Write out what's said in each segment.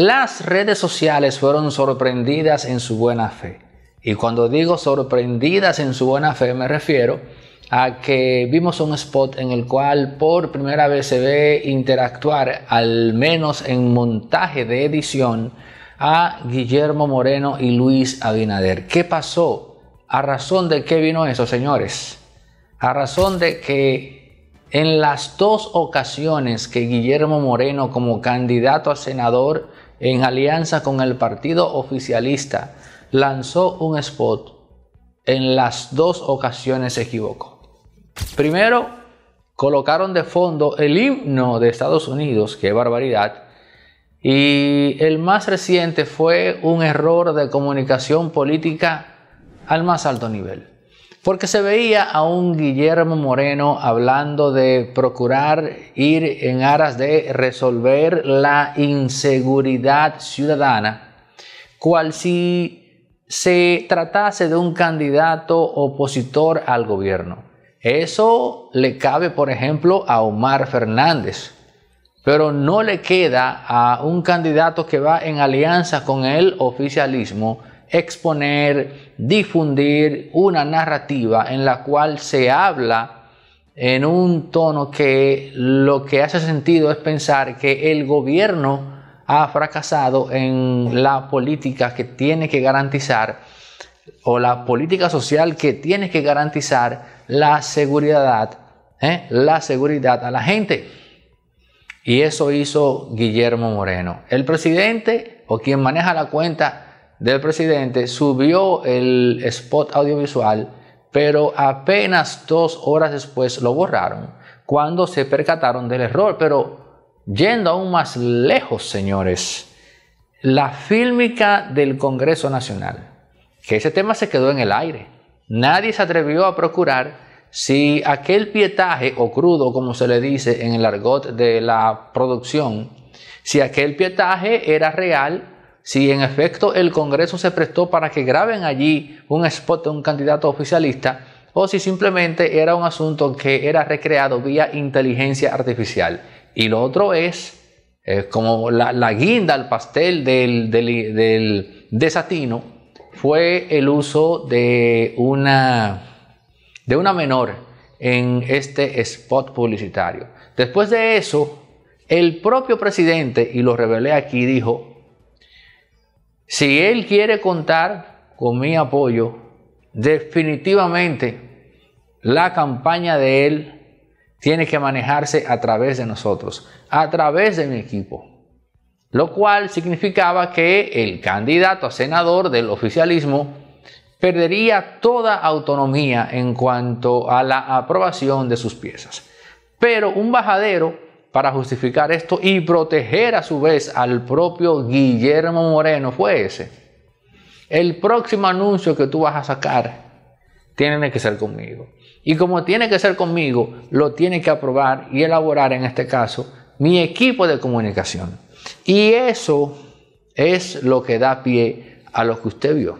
Las redes sociales fueron sorprendidas en su buena fe. Y cuando digo sorprendidas en su buena fe me refiero a que vimos un spot en el cual por primera vez se ve interactuar, al menos en montaje de edición, a Guillermo Moreno y Luis Abinader. ¿Qué pasó? ¿A razón de qué vino eso, señores? A razón de que en las dos ocasiones que Guillermo Moreno como candidato a senador en alianza con el partido oficialista, lanzó un spot. En las dos ocasiones se equivocó. Primero, colocaron de fondo el himno de Estados Unidos, qué barbaridad. Y el más reciente fue un error de comunicación política al más alto nivel porque se veía a un Guillermo Moreno hablando de procurar ir en aras de resolver la inseguridad ciudadana, cual si se tratase de un candidato opositor al gobierno. Eso le cabe, por ejemplo, a Omar Fernández, pero no le queda a un candidato que va en alianza con el oficialismo exponer, difundir una narrativa en la cual se habla en un tono que lo que hace sentido es pensar que el gobierno ha fracasado en la política que tiene que garantizar o la política social que tiene que garantizar la seguridad, ¿eh? la seguridad a la gente. Y eso hizo Guillermo Moreno. El presidente o quien maneja la cuenta del presidente subió el spot audiovisual, pero apenas dos horas después lo borraron cuando se percataron del error. Pero yendo aún más lejos, señores, la fílmica del Congreso Nacional, que ese tema se quedó en el aire. Nadie se atrevió a procurar si aquel pietaje o crudo, como se le dice en el argot de la producción, si aquel pietaje era real si en efecto el Congreso se prestó para que graben allí un spot de un candidato oficialista o si simplemente era un asunto que era recreado vía inteligencia artificial. Y lo otro es eh, como la, guinda al pastel del, desatino fue el uso de una, de una menor en este spot publicitario. Después de eso, el propio presidente, y lo revelé aquí, dijo, si él quiere contar con mi apoyo, definitivamente la campaña de él tiene que manejarse a través de nosotros, a través de mi equipo. Lo cual significaba que el candidato a senador del oficialismo perdería toda autonomía en cuanto a la aprobación de sus piezas. Pero un bajadero para justificar esto y proteger a su vez al propio Guillermo Moreno. Fue ese. El próximo anuncio que tú vas a sacar tiene que ser conmigo. Y como tiene que ser conmigo, lo tiene que aprobar y elaborar en este caso mi equipo de comunicación. Y eso es lo que da pie a lo que usted vio.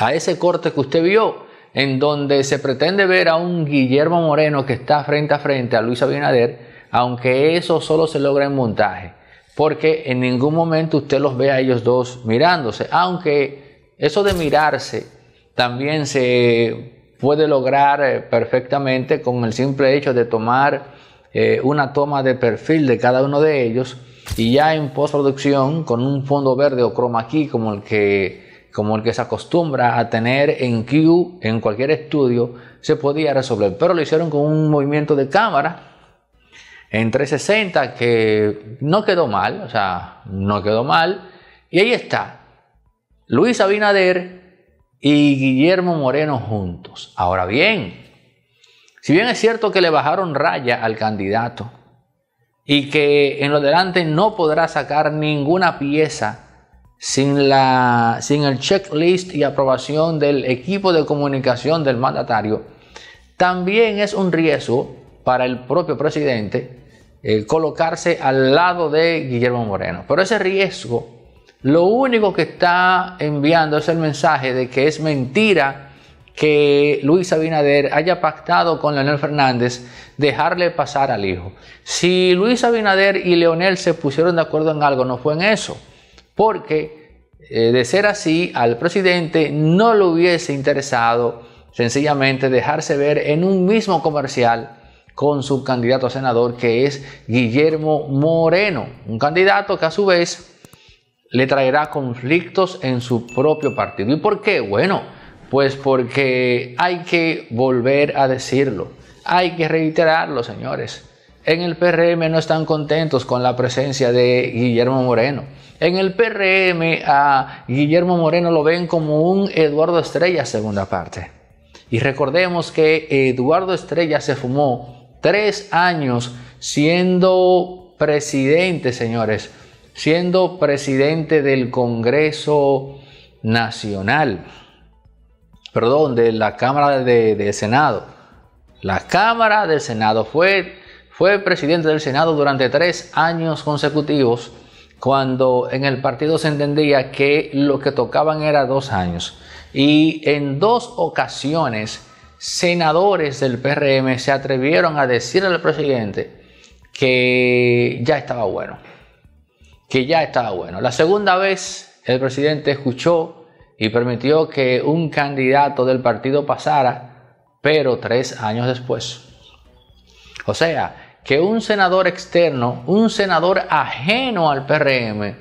A ese corte que usted vio, en donde se pretende ver a un Guillermo Moreno que está frente a frente a Luis Abinader aunque eso solo se logra en montaje, porque en ningún momento usted los ve a ellos dos mirándose, aunque eso de mirarse también se puede lograr eh, perfectamente con el simple hecho de tomar eh, una toma de perfil de cada uno de ellos y ya en postproducción con un fondo verde o croma aquí como el que como el que se acostumbra a tener en Q en cualquier estudio, se podía resolver. Pero lo hicieron con un movimiento de cámara entre 60, que no quedó mal, o sea, no quedó mal. Y ahí está, Luis Abinader y Guillermo Moreno juntos. Ahora bien, si bien es cierto que le bajaron raya al candidato y que en lo delante no podrá sacar ninguna pieza sin, la, sin el checklist y aprobación del equipo de comunicación del mandatario, también es un riesgo para el propio presidente eh, colocarse al lado de Guillermo Moreno. Pero ese riesgo lo único que está enviando es el mensaje de que es mentira que Luis Abinader haya pactado con Leonel Fernández dejarle pasar al hijo. Si Luis Abinader y Leonel se pusieron de acuerdo en algo, no fue en eso, porque eh, de ser así, al presidente no le hubiese interesado sencillamente dejarse ver en un mismo comercial con su candidato a senador, que es Guillermo Moreno, un candidato que a su vez le traerá conflictos en su propio partido. ¿Y por qué? Bueno, pues porque hay que volver a decirlo, hay que reiterarlo, señores. En el PRM no están contentos con la presencia de Guillermo Moreno. En el PRM a Guillermo Moreno lo ven como un Eduardo Estrella segunda parte. Y recordemos que Eduardo Estrella se fumó Tres años siendo presidente, señores, siendo presidente del Congreso Nacional, perdón, de la Cámara de, Senado. La Cámara del Senado fue, fue presidente del Senado durante tres años consecutivos cuando en el partido se entendía que lo que tocaban era dos años. Y en dos ocasiones senadores del PRM se atrevieron a decirle al presidente que ya estaba bueno, que ya estaba bueno. La segunda vez el presidente escuchó y permitió que un candidato del partido pasara, pero tres años después. O sea, que un senador externo, un senador ajeno al PRM,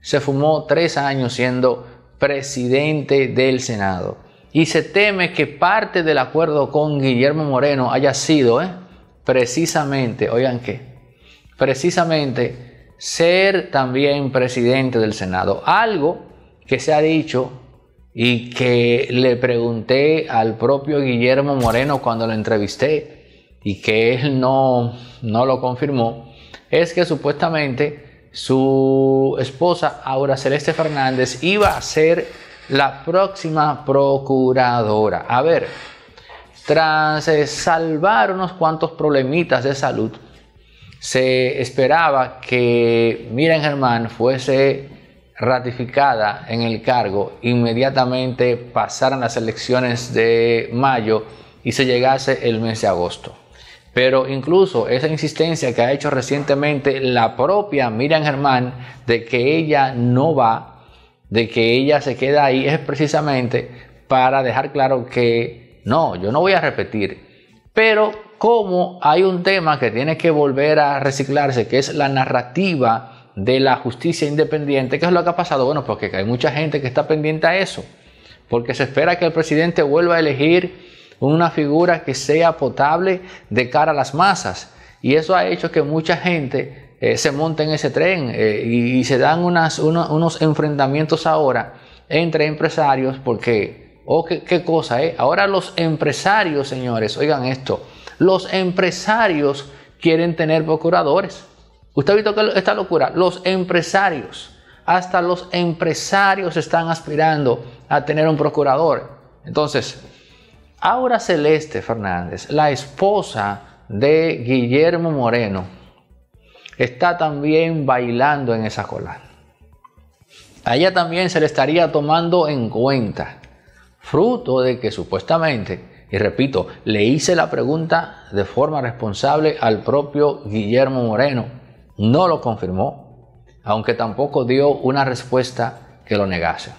se fumó tres años siendo presidente del Senado. Y se teme que parte del acuerdo con Guillermo Moreno haya sido, ¿eh? precisamente, oigan qué, precisamente ser también presidente del Senado. Algo que se ha dicho y que le pregunté al propio Guillermo Moreno cuando lo entrevisté y que él no, no lo confirmó, es que supuestamente su esposa Aura Celeste Fernández iba a ser la próxima procuradora. A ver, tras eh, salvar unos cuantos problemitas de salud, se esperaba que Miriam Germán fuese ratificada en el cargo, inmediatamente pasaran las elecciones de mayo y se llegase el mes de agosto. Pero incluso esa insistencia que ha hecho recientemente la propia Miriam Germán de que ella no va de que ella se queda ahí es precisamente para dejar claro que no, yo no voy a repetir. Pero como hay un tema que tiene que volver a reciclarse, que es la narrativa de la justicia independiente, ¿qué es lo que ha pasado? Bueno, porque hay mucha gente que está pendiente a eso, porque se espera que el presidente vuelva a elegir una figura que sea potable de cara a las masas. Y eso ha hecho que mucha gente eh, se monta en ese tren eh, y, se dan unos enfrentamientos ahora entre empresarios porque, oh, qué, cosa, eh. Ahora los empresarios, señores, oigan esto, los empresarios quieren tener procuradores. ¿Usted ha visto esta locura? Los empresarios, hasta los empresarios están aspirando a tener un procurador. Entonces, Aura Celeste Fernández, la esposa de Guillermo Moreno, está también bailando en esa cola. A ella también se le estaría tomando en cuenta, fruto de que supuestamente, y repito, le hice la pregunta de forma responsable al propio Guillermo Moreno, no lo confirmó, aunque tampoco dio una respuesta que lo negase.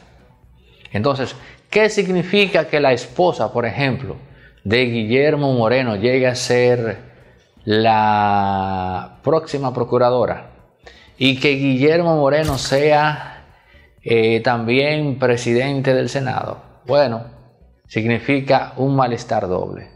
Entonces, ¿qué significa que la esposa, por ejemplo, de Guillermo Moreno llegue a ser la próxima procuradora y que Guillermo Moreno sea eh, también presidente del Senado. Bueno, significa un malestar doble.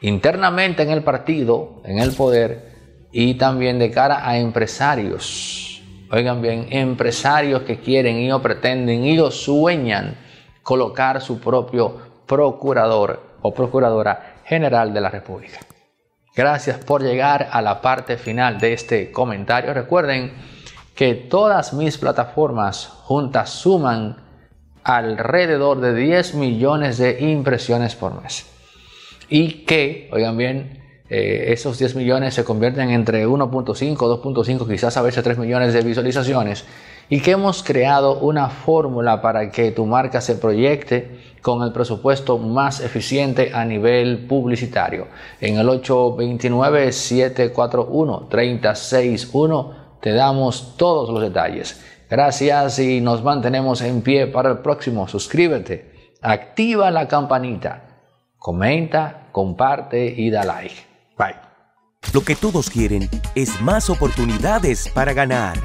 Internamente en el partido, en el poder y también de cara a empresarios. Oigan bien, empresarios que quieren y o pretenden y o sueñan colocar su propio procurador o procuradora general de la República. Gracias por llegar a la parte final de este comentario. Recuerden que todas mis plataformas juntas suman alrededor de 10 millones de impresiones por mes. Y que, oigan bien, eh, esos 10 millones se convierten entre 1.5, 2.5, quizás a veces 3 millones de visualizaciones y que hemos creado una fórmula para que tu marca se proyecte con el presupuesto más eficiente a nivel publicitario. En el 829 741 361 te damos todos los detalles. Gracias y nos mantenemos en pie para el próximo. Suscríbete, activa la campanita, comenta, comparte y da like. Bye. Lo que todos quieren es más oportunidades para ganar.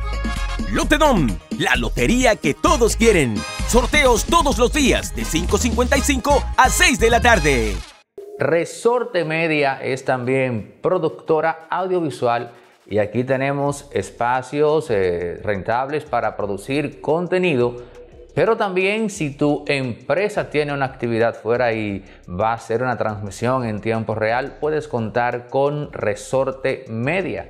Lotedom, la lotería que todos quieren. Sorteos todos los días de 5.55 a 6 de la tarde. Resorte Media es también productora audiovisual y aquí tenemos espacios eh, rentables para producir contenido. Pero también si tu empresa tiene una actividad fuera y va a hacer una transmisión en tiempo real, puedes contar con Resorte Media